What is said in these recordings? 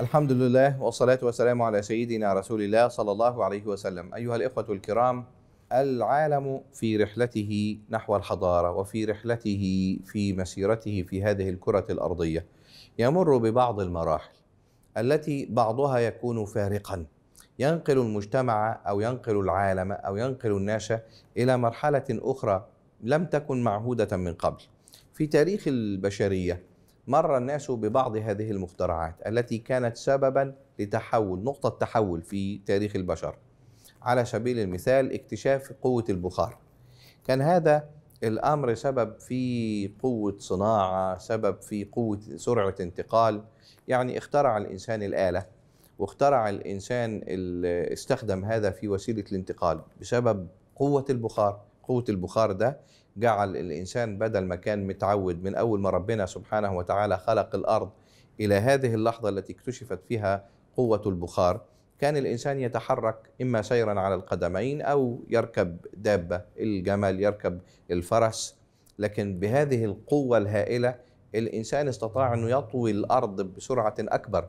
الحمد لله والصلاة والسلام على سيدنا رسول الله صلى الله عليه وسلم أيها الإخوة الكرام العالم في رحلته نحو الحضارة وفي رحلته في مسيرته في هذه الكرة الأرضية يمر ببعض المراحل التي بعضها يكون فارقا ينقل المجتمع أو ينقل العالم أو ينقل الناس إلى مرحلة أخرى لم تكن معهودة من قبل في تاريخ البشرية مر الناس ببعض هذه المخترعات التي كانت سببا لتحول نقطة تحول في تاريخ البشر على سبيل المثال اكتشاف قوة البخار كان هذا الأمر سبب في قوة صناعة سبب في قوة سرعة انتقال يعني اخترع الإنسان الآلة واخترع الإنسان استخدم هذا في وسيلة الانتقال بسبب قوة البخار قوة البخار ده جعل الإنسان بدل ما كان متعود من أول ما ربنا سبحانه وتعالى خلق الأرض إلى هذه اللحظة التي اكتشفت فيها قوة البخار كان الإنسان يتحرك إما سيرا على القدمين أو يركب دابة الجمل يركب الفرس لكن بهذه القوة الهائلة الإنسان استطاع أن يطوي الأرض بسرعة أكبر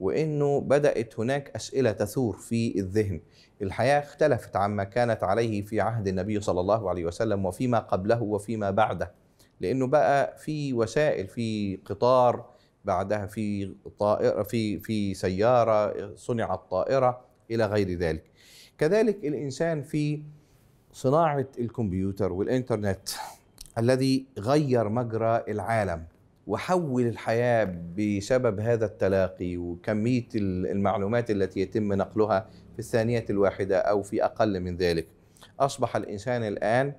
وانه بدات هناك اسئله تثور في الذهن الحياه اختلفت عما كانت عليه في عهد النبي صلى الله عليه وسلم وفيما قبله وفيما بعده لانه بقى في وسائل في قطار بعدها في طائره في في سياره صنعت طائره الى غير ذلك كذلك الانسان في صناعه الكمبيوتر والانترنت الذي غير مجرى العالم وحول الحياة بسبب هذا التلاقي وكمية المعلومات التي يتم نقلها في الثانية الواحدة أو في أقل من ذلك أصبح الإنسان الآن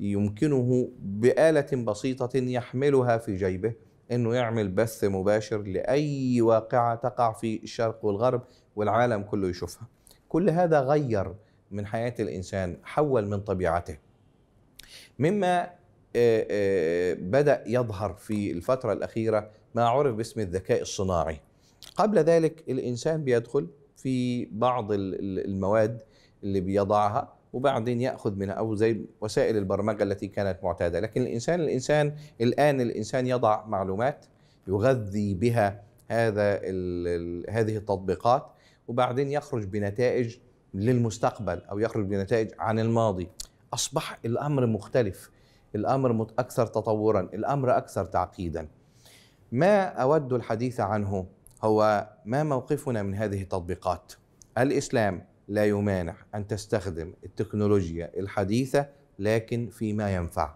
يمكنه بآلة بسيطة يحملها في جيبه أنه يعمل بث مباشر لأي واقعة تقع في الشرق والغرب والعالم كله يشوفها كل هذا غير من حياة الإنسان حول من طبيعته مما آه، آه، بدأ يظهر في الفترة الأخيرة ما عرف باسم الذكاء الصناعي قبل ذلك الإنسان بيدخل في بعض المواد اللي بيضعها وبعدين ياخذ منها او زي وسائل البرمجه التي كانت معتاده لكن الانسان الانسان الان الانسان يضع معلومات يغذي بها هذا هذه التطبيقات وبعدين يخرج بنتائج للمستقبل او يخرج بنتائج عن الماضي اصبح الامر مختلف الأمر أكثر تطورا الأمر أكثر تعقيدا ما أود الحديث عنه هو ما موقفنا من هذه التطبيقات الإسلام لا يمانع أن تستخدم التكنولوجيا الحديثة لكن فيما ينفع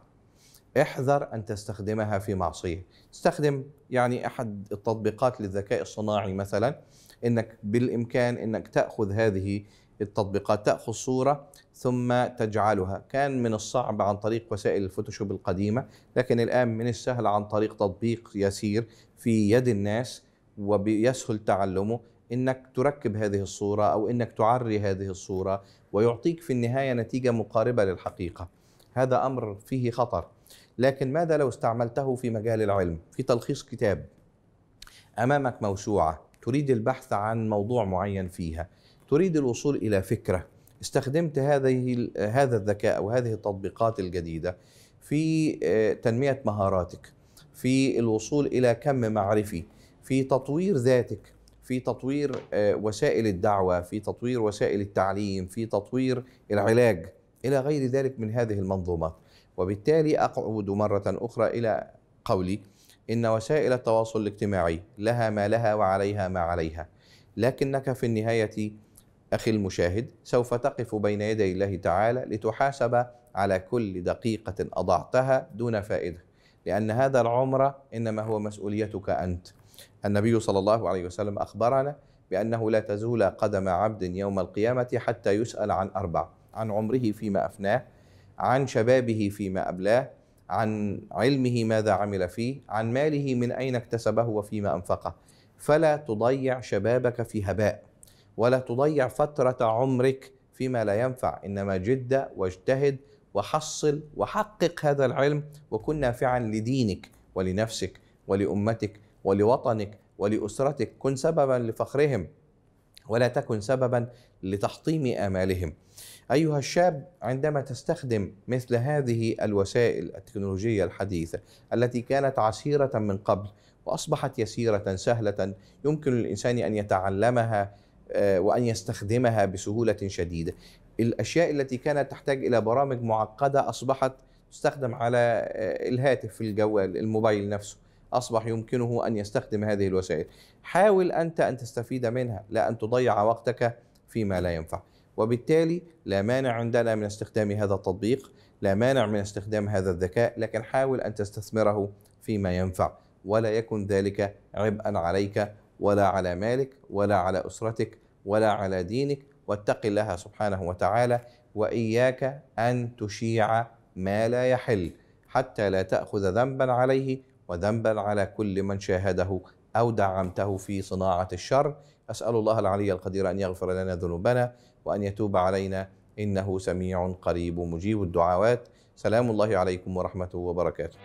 احذر أن تستخدمها في معصية استخدم يعني أحد التطبيقات للذكاء الصناعي مثلا أنك بالإمكان أنك تأخذ هذه التطبيقات تأخذ صورة ثم تجعلها كان من الصعب عن طريق وسائل الفوتوشوب القديمة لكن الآن من السهل عن طريق تطبيق يسير في يد الناس ويسهل تعلمه انك تركب هذه الصوره او انك تعري هذه الصوره ويعطيك في النهايه نتيجه مقاربه للحقيقه. هذا امر فيه خطر. لكن ماذا لو استعملته في مجال العلم؟ في تلخيص كتاب. امامك موسوعه تريد البحث عن موضوع معين فيها. تريد الوصول الى فكره استخدمت هذه هذا الذكاء او هذه التطبيقات الجديده في آه، تنميه مهاراتك في الوصول الى كم معرفي في تطوير ذاتك في تطوير آه، وسائل الدعوه في تطوير وسائل التعليم في تطوير العلاج الى غير ذلك من هذه المنظومات وبالتالي اقعد مره اخرى الى قولي ان وسائل التواصل الاجتماعي لها ما لها وعليها ما عليها لكنك في النهايه أخي المشاهد سوف تقف بين يدي الله تعالى لتحاسب على كل دقيقة أضعتها دون فائدة لأن هذا العمر إنما هو مسؤوليتك أنت النبي صلى الله عليه وسلم أخبرنا بأنه لا تزول قدم عبد يوم القيامة حتى يسأل عن أربع عن عمره فيما أفناه عن شبابه فيما أبلاه عن علمه ماذا عمل فيه عن ماله من أين اكتسبه وفيما أنفقه فلا تضيع شبابك في هباء ولا تضيع فترة عمرك فيما لا ينفع إنما جد واجتهد وحصل وحقق هذا العلم وكن نافعا لدينك ولنفسك ولأمتك ولوطنك ولأسرتك كن سببا لفخرهم ولا تكن سببا لتحطيم آمالهم أيها الشاب عندما تستخدم مثل هذه الوسائل التكنولوجية الحديثة التي كانت عسيرة من قبل وأصبحت يسيرة سهلة يمكن للإنسان أن يتعلمها آه، وأن يستخدمها بسهولة شديدة الأشياء التي كانت تحتاج إلى برامج معقدة أصبحت تستخدم على آه، الهاتف الجوال الموبايل نفسه أصبح يمكنه أن يستخدم هذه الوسائل حاول أنت أن تستفيد منها لا أن تضيع وقتك فيما لا ينفع وبالتالي لا مانع عندنا من استخدام هذا التطبيق لا مانع من استخدام هذا الذكاء لكن حاول أن تستثمره فيما ينفع ولا يكن ذلك عبئا عليك ولا على مالك ولا على أسرتك ولا على دينك واتق الله سبحانه وتعالى واياك ان تشيع ما لا يحل حتى لا تاخذ ذنبا عليه وذنبا على كل من شاهده او دعمته في صناعه الشر اسال الله العلي القدير ان يغفر لنا ذنوبنا وان يتوب علينا انه سميع قريب مجيب الدعوات سلام الله عليكم ورحمه وبركاته